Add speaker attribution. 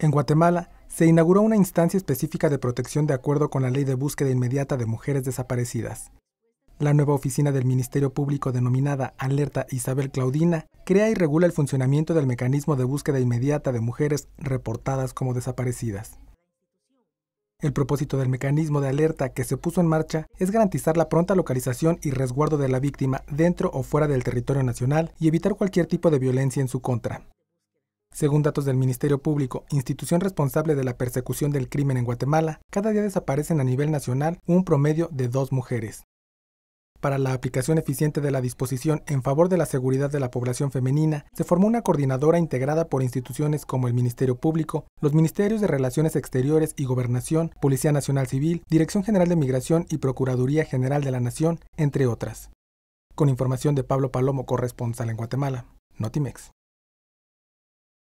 Speaker 1: En Guatemala, se inauguró una instancia específica de protección de acuerdo con la Ley de Búsqueda Inmediata de Mujeres Desaparecidas. La nueva oficina del Ministerio Público denominada Alerta Isabel Claudina crea y regula el funcionamiento del mecanismo de búsqueda inmediata de mujeres reportadas como desaparecidas. El propósito del mecanismo de alerta que se puso en marcha es garantizar la pronta localización y resguardo de la víctima dentro o fuera del territorio nacional y evitar cualquier tipo de violencia en su contra. Según datos del Ministerio Público, institución responsable de la persecución del crimen en Guatemala, cada día desaparecen a nivel nacional un promedio de dos mujeres. Para la aplicación eficiente de la disposición en favor de la seguridad de la población femenina, se formó una coordinadora integrada por instituciones como el Ministerio Público, los Ministerios de Relaciones Exteriores y Gobernación, Policía Nacional Civil, Dirección General de Migración y Procuraduría General de la Nación, entre otras. Con información de Pablo Palomo, corresponsal en Guatemala, Notimex.